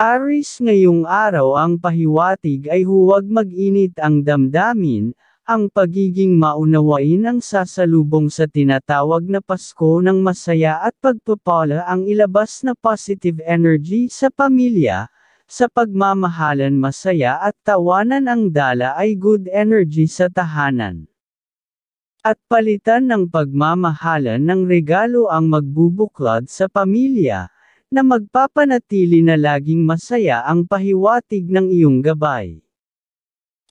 Aris ngayong araw ang pahiwatig ay huwag mag-init ang damdamin, ang pagiging maunawain ang sasalubong sa tinatawag na Pasko ng masaya at pagpapala ang ilabas na positive energy sa pamilya, sa pagmamahalan masaya at tawanan ang dala ay good energy sa tahanan. At palitan ng pagmamahalan ng regalo ang magbubuklod sa pamilya, na magpapanatili na laging masaya ang pahiwatig ng iyong gabay.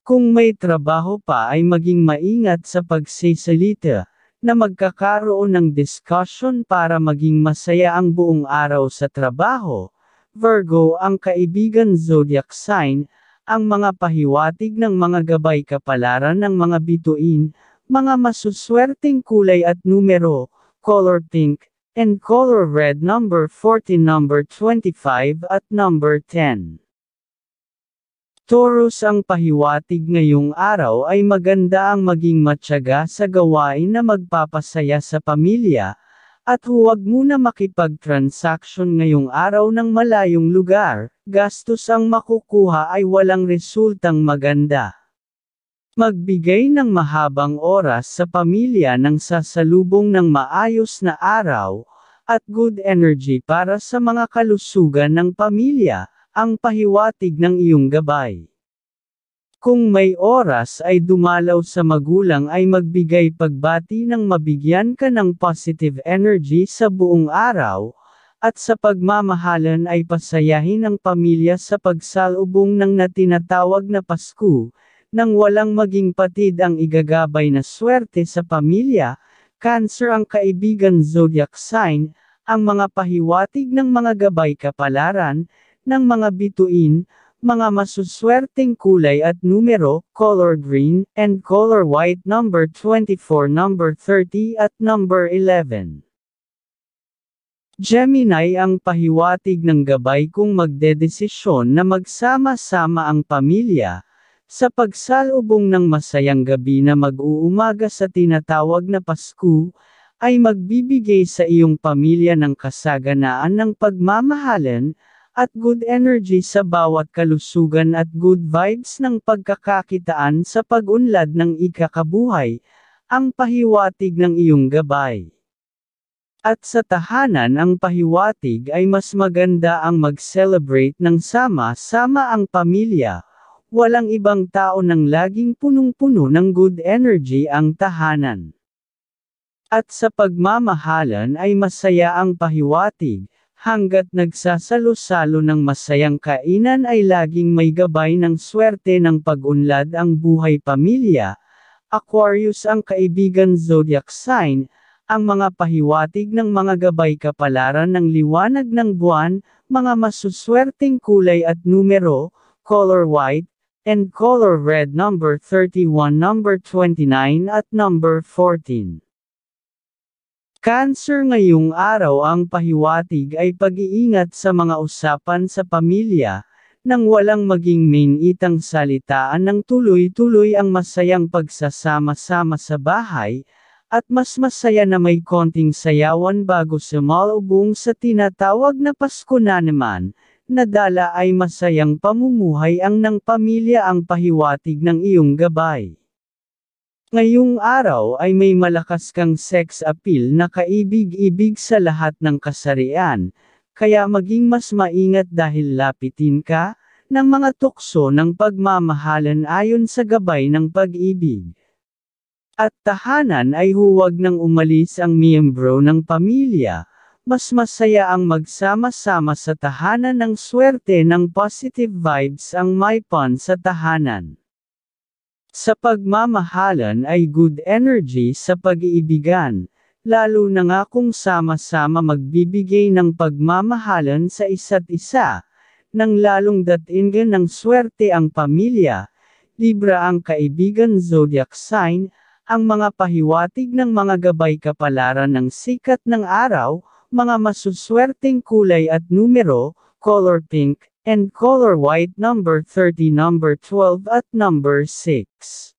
Kung may trabaho pa ay maging maingat sa pagsisalita, na magkakaroon ng discussion para maging masaya ang buong araw sa trabaho. Virgo ang kaibigan zodiac sign, ang mga pahiwatig ng mga gabay kapalaran ng mga bituin, mga masuswerteng kulay at numero, color pink, and color red number 40 number 25 at number 10. Taurus ang pahiwatig ngayong araw ay maganda ang maging matyaga sa gawain na magpapasaya sa pamilya, at huwag muna makipag-transaction ngayong araw ng malayong lugar, gastos ang makukuha ay walang resultang maganda. Magbigay ng mahabang oras sa pamilya ng sasalubong ng maayos na araw, at good energy para sa mga kalusugan ng pamilya, ang pahiwatig ng iyong gabay. Kung may oras ay dumalaw sa magulang ay magbigay pagbati ng mabigyan ka ng positive energy sa buong araw, at sa pagmamahalan ay pasayahin ang pamilya sa pagsalubong ng natinatawag na Pasko, nang walang maging patid ang igagabay na swerte sa pamilya, Cancer ang kaibigan zodiac sign, ang mga pahiwatig ng mga gabay kapalaran, ng mga bituin, mga masuswerteng kulay at numero, color green, and color white number 24 number 30 at number 11. Gemini ang pahiwatig ng gabay kung magdedesisyon na magsama-sama ang pamilya, sa pagsalubong ng masayang gabi na mag-uumaga sa tinatawag na Pasko, ay magbibigay sa iyong pamilya ng kasaganaan ng pagmamahalan, at good energy sa bawat kalusugan at good vibes ng pagkakakitaan sa pag-unlad ng ikakabuhay, ang pahiwatig ng iyong gabay. At sa tahanan ang pahiwatig ay mas maganda ang mag-celebrate ng sama-sama ang pamilya, walang ibang tao nang laging punong-puno ng good energy ang tahanan. At sa pagmamahalan ay masaya ang pahiwatig, hanggat nagsasalo-salo ng masayang kainan ay laging may gabay ng swerte ng pagunlad ang buhay pamilya, Aquarius ang kaibigan zodiac sign, ang mga pahiwatig ng mga gabay kapalaran ng liwanag ng buwan, mga masuswerteng kulay at numero, color white, and color red number 31, number 29 at number 14. Cancer ngayong araw ang pahiwatig ay pag-iingat sa mga usapan sa pamilya, nang walang maging main itang salitaan ng tuloy-tuloy ang masayang pagsasama-sama sa bahay, at mas masaya na may konting sayawan bago sumalubong sa tinatawag na Pasko na naman, nadala ay masayang pamumuhay ang ng pamilya ang pahiwatig ng iyong gabay. Ngayong araw ay may malakas kang sex appeal na kaibig-ibig sa lahat ng kasarian, kaya maging mas maingat dahil lapitin ka ng mga tukso ng pagmamahalan ayon sa gabay ng pag-ibig. At tahanan ay huwag nang umalis ang miyembro ng pamilya, mas masaya ang magsama-sama sa tahanan ng swerte ng positive vibes ang maipon sa tahanan. Sa pagmamahalan ay good energy sa pag-iibigan, lalo na nga kung sama-sama magbibigay ng pagmamahalan sa isa't isa, nang lalong datingan ng swerte ang pamilya, libra ang kaibigan zodiac sign, ang mga pahiwatig ng mga gabay kapalaran ng sikat ng araw, mga masuswerteng kulay at numero, color pink, and color white number 30 number 12 at number 6.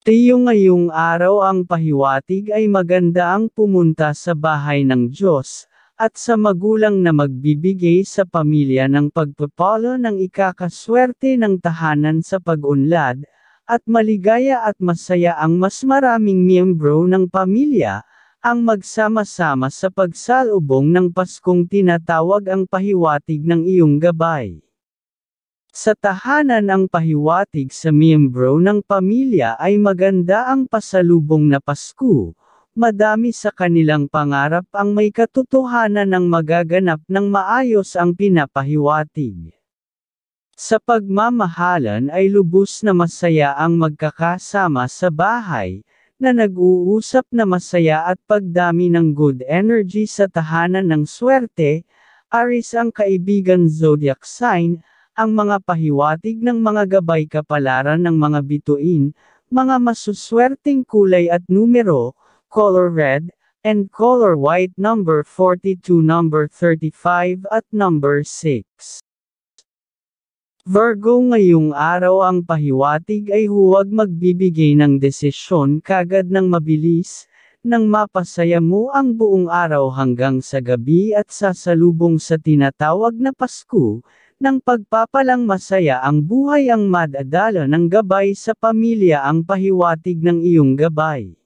Tiyo ngayong araw ang pahiwatig ay maganda ang pumunta sa bahay ng Diyos, at sa magulang na magbibigay sa pamilya ng pagpapalo ng ikakaswerte ng tahanan sa pag-unlad, at maligaya at masaya ang mas maraming miyembro ng pamilya, ang magsama-sama sa pagsalubong ng Paskong tinatawag ang pahiwatig ng iyong gabay. Sa tahanan ang pahiwatig sa miyembro ng pamilya ay maganda ang pasalubong na Pasko, madami sa kanilang pangarap ang may katotohanan ng magaganap ng maayos ang pinapahiwatig. Sa pagmamahalan ay lubos na masaya ang magkakasama sa bahay, na nag-uusap na masaya at pagdami ng good energy sa tahanan ng swerte, Aris ang kaibigan zodiac sign, ang mga pahiwatig ng mga gabay kapalaran ng mga bituin, mga masuswerteng kulay at numero, color red, and color white number 42 number 35 at number 6. Virgo ngayong araw ang pahiwatig ay huwag magbibigay ng desisyon kagad ng mabilis, nang mapasaya mo ang buong araw hanggang sa gabi at sasalubong sa tinatawag na Pasko, nang pagpapalang masaya ang buhay ang madadala ng gabay sa pamilya ang pahiwatig ng iyong gabay.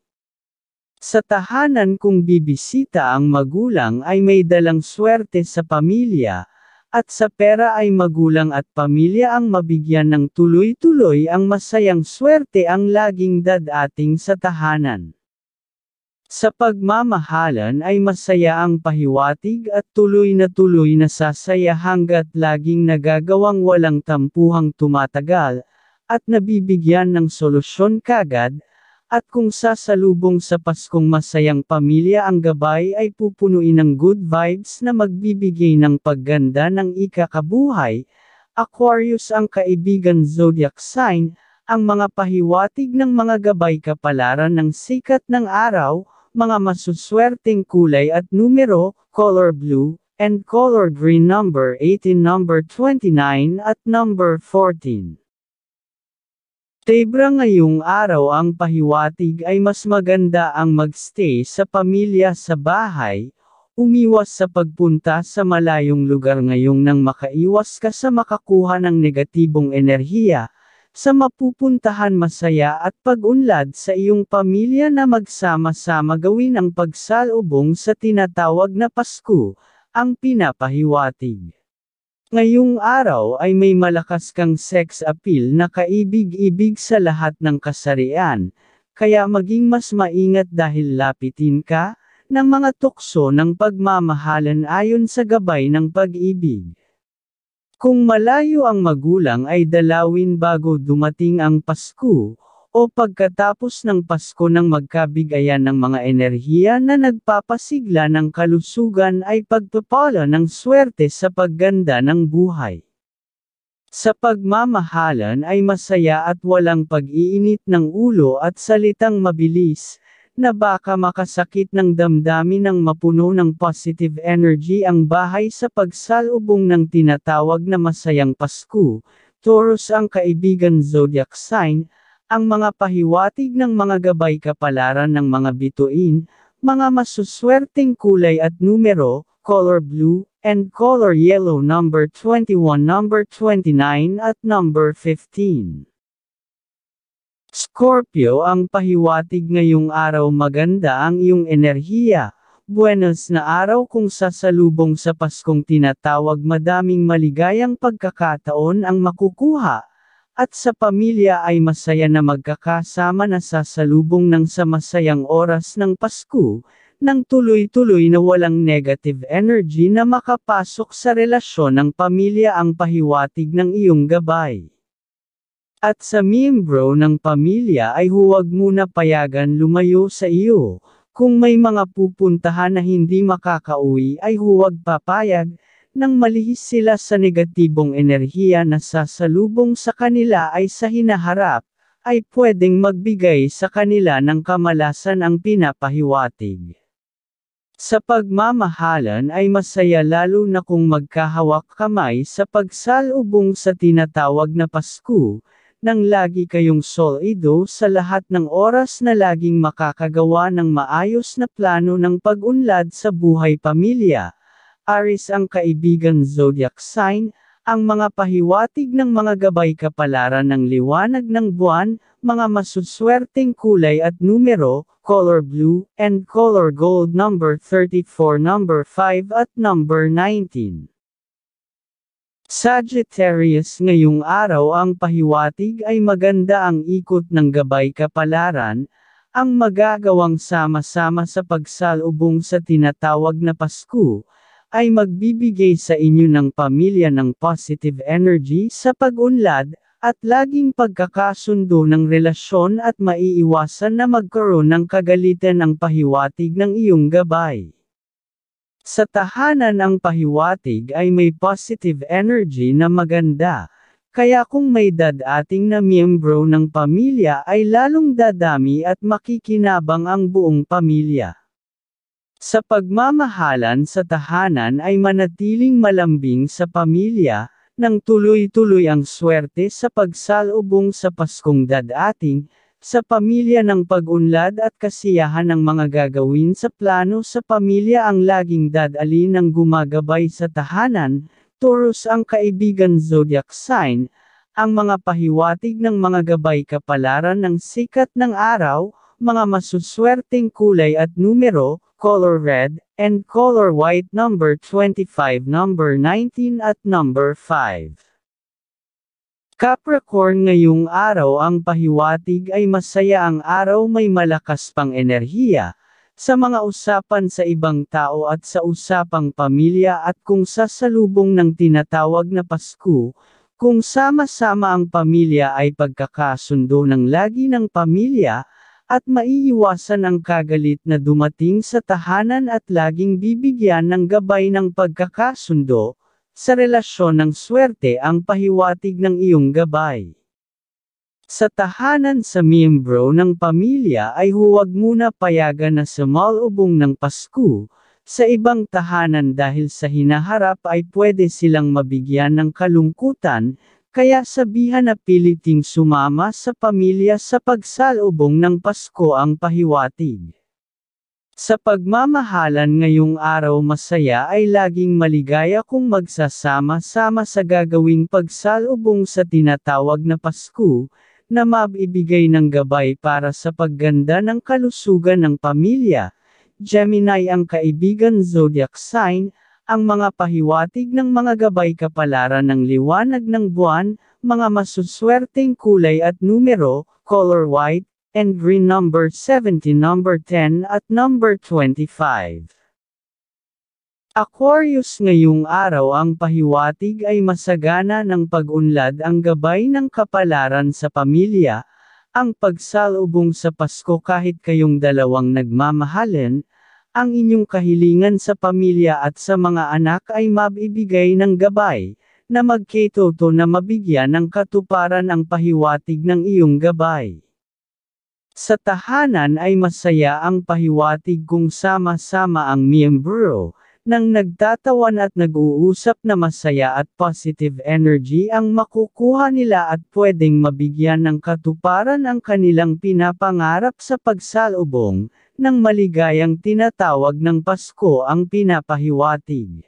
Sa tahanan kung bibisita ang magulang ay may dalang swerte sa pamilya, at sa pera ay magulang at pamilya ang mabigyan ng tuloy-tuloy ang masayang swerte ang laging dadating sa tahanan. Sa pagmamahalan ay masaya ang pahiwatig at tuloy na tuloy na sasaya hanggat laging nagagawang walang tampuhang tumatagal, at nabibigyan ng solusyon kagad, at kung sasalubong sa Paskong masayang pamilya ang gabay ay pupunuin ng good vibes na magbibigay ng pagganda ng ikakabuhay, Aquarius ang kaibigan zodiac sign, ang mga pahiwatig ng mga gabay kapalaran ng sikat ng araw, mga masuswerteng kulay at numero, color blue, and color green number 18 number 29 at number 14. Tebra ngayong araw ang pahiwatig ay mas maganda ang magstay sa pamilya sa bahay, umiwas sa pagpunta sa malayong lugar ngayong nang makaiwas ka sa makakuha ng negatibong enerhiya, sa mapupuntahan masaya at pag-unlad sa iyong pamilya na magsama-sama gawin ang pagsalubong sa tinatawag na Pasko, ang pinapahiwatig. Ngayong araw ay may malakas kang sex appeal na kaibig-ibig sa lahat ng kasarian, kaya maging mas maingat dahil lapitin ka, ng mga tukso ng pagmamahalan ayon sa gabay ng pag-ibig. Kung malayo ang magulang ay dalawin bago dumating ang Pasko, o pagkatapos ng Pasko ng magkabigayan ng mga enerhiya na nagpapasigla ng kalusugan ay pagpapala ng swerte sa pagganda ng buhay. Sa pagmamahalan ay masaya at walang pag-iinit ng ulo at salitang mabilis, na baka makasakit ng damdamin ng mapuno ng positive energy ang bahay sa pagsalubong ng tinatawag na masayang Pasko, Taurus ang kaibigan zodiac sign, ang mga pahiwatig ng mga gabay kapalaran ng mga bituin, mga masuswerteng kulay at numero, color blue, and color yellow number 21, number 29 at number 15. Scorpio ang pahiwatig ngayong araw maganda ang iyong enerhiya, buenos na araw kung sasalubong sa Paskong tinatawag madaming maligayang pagkakataon ang makukuha at sa pamilya ay masaya na magkakasama na sasalubong ng sa masayang oras ng Pasko, ng tuloy-tuloy na walang negative energy na makapasok sa relasyon ng pamilya ang pahiwatig ng iyong gabay. At sa miyembro ng pamilya ay huwag muna payagan lumayo sa iyo, kung may mga pupuntahan na hindi makakauwi ay huwag papayag, nang malihis sila sa negatibong enerhiya na sasalubong sa kanila ay sa hinaharap, ay pwedeng magbigay sa kanila ng kamalasan ang pinapahiwatig. Sa pagmamahalan ay masaya lalo na kung magkahawak kamay sa pagsalubong sa tinatawag na Pasko, nang lagi kayong solido sa lahat ng oras na laging makakagawa ng maayos na plano ng pag-unlad sa buhay pamilya, Aris ang kaibigan zodiac sign, ang mga pahiwatig ng mga gabay kapalaran ng liwanag ng buwan, mga masuswerteng kulay at numero, color blue, and color gold number 34 number 5 at number 19. Sagittarius ngayong araw ang pahiwatig ay maganda ang ikot ng gabay kapalaran, ang magagawang sama-sama sa pagsalubong sa tinatawag na Pasko, ay magbibigay sa inyo ng pamilya ng positive energy sa pag-unlad, at laging pagkakasundo ng relasyon at maiiwasan na magkaroon ng kagalitan ang pahiwatig ng iyong gabay. Sa tahanan ang pahiwatig ay may positive energy na maganda, kaya kung may dadating na miyembro ng pamilya ay lalong dadami at makikinabang ang buong pamilya. Sa pagmamahalan sa tahanan ay manatiling malambing sa pamilya, nang tuloy-tuloy ang swerte sa pagsalubong sa Paskong dadating, sa pamilya ng pag-unlad at kasiyahan ng mga gagawin sa plano sa pamilya ang laging dadalin ng gumagabay sa tahanan, Taurus ang kaibigan zodiac sign, ang mga pahiwatig ng mga gabay kapalaran ng sikat ng araw, mga masuswerteng kulay at numero, color red, and color white number 25, number 19 at number 5. Capricorn ngayong araw ang pahiwatig ay masaya ang araw may malakas pang enerhiya, sa mga usapan sa ibang tao at sa usapang pamilya at kung sasalubong ng tinatawag na Pasko, kung sama-sama ang pamilya ay pagkakasundo ng lagi ng pamilya, at maiiwasan ang kagalit na dumating sa tahanan at laging bibigyan ng gabay ng pagkakasundo, sa relasyon ng swerte ang pahiwatig ng iyong gabay. Sa tahanan sa miyembro ng pamilya ay huwag muna payagan na sumalubong ng Pasko, sa ibang tahanan dahil sa hinaharap ay pwede silang mabigyan ng kalungkutan, kaya sabihan na piliting sumama sa pamilya sa pagsalubong ng Pasko ang pahiwatig. Sa pagmamahalan ngayong araw masaya ay laging maligaya kung magsasama-sama sa gagawing pagsalubong sa tinatawag na Pasko, na mabibigay ng gabay para sa pagganda ng kalusugan ng pamilya. Gemini ang kaibigan zodiac sign, ang mga pahiwatig ng mga gabay kapalaran ng liwanag ng buwan, mga masuswerteng kulay at numero, color white, and green number 70 number 10 at number 25. Aquarius ngayong araw ang pahiwatig ay masagana ng pag-unlad ang gabay ng kapalaran sa pamilya, ang pagsalubong sa Pasko kahit kayong dalawang nagmamahalin, ang inyong kahilingan sa pamilya at sa mga anak ay mabibigay ng gabay, na magketoto na mabigyan ng katuparan ang pahiwatig ng iyong gabay. Sa tahanan ay masaya ang pahiwatig kung sama-sama ang miyembro, nang nagtatawan at nag-uusap na masaya at positive energy ang makukuha nila at pwedeng mabigyan ng katuparan ang kanilang pinapangarap sa pagsalubong, ng maligayang tinatawag ng Pasko ang pinapahiwatig.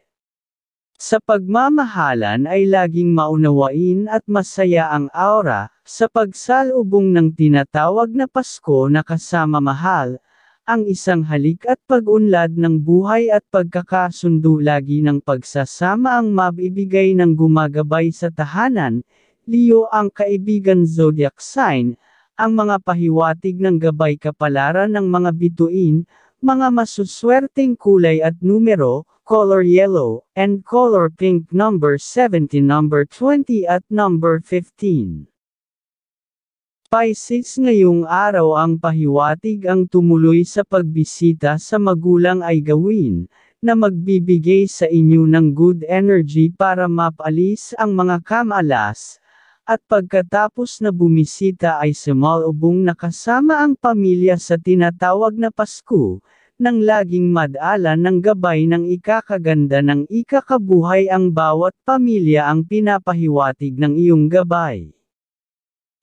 Sa pagmamahalan ay laging maunawain at masaya ang aura, sa pagsalubong ng tinatawag na Pasko na kasama mahal, ang isang halik at pagunlad ng buhay at pagkakasundo lagi ng pagsasama ang mabibigay ng gumagabay sa tahanan, Leo ang kaibigan zodiac sign, ang mga pahiwatig ng gabay kapalaran ng mga bituin, mga masuswerteng kulay at numero, color yellow, and color pink number 70 number 20 at number 15. Pisces ngayong araw ang pahiwatig ang tumuloy sa pagbisita sa magulang ay gawin, na magbibigay sa inyo ng good energy para mapalis ang mga kamalas, at pagkatapos na bumisita ay sumalubong na kasama ang pamilya sa tinatawag na Pasko, nang laging madala ng gabay ng ikakaganda ng ikakabuhay ang bawat pamilya ang pinapahiwatig ng iyong gabay.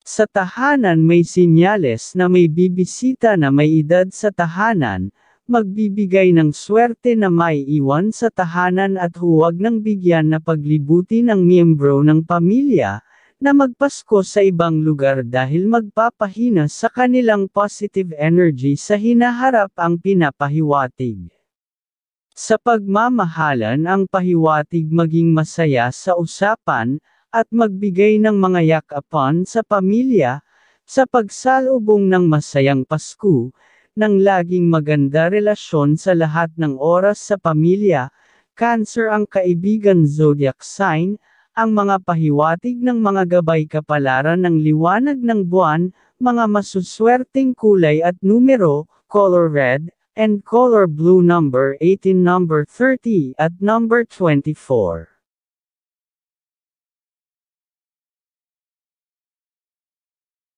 Sa tahanan may sinyales na may bibisita na may edad sa tahanan, magbibigay ng swerte na may iwan sa tahanan at huwag nang bigyan na paglibuti ng miyembro ng pamilya, na magpasko sa ibang lugar dahil magpapahina sa kanilang positive energy sa hinaharap ang pinapahiwatig. Sa pagmamahalan ang pahiwatig maging masaya sa usapan, at magbigay ng mga yakapan sa pamilya, sa pagsalubong ng masayang Pasko, ng laging maganda relasyon sa lahat ng oras sa pamilya, Cancer ang kaibigan zodiac sign, ang mga pahiwatig ng mga gabay kapalaran ng liwanag ng buwan, mga masuswerteng kulay at numero, color red, and color blue number 18 number 30 at number 24.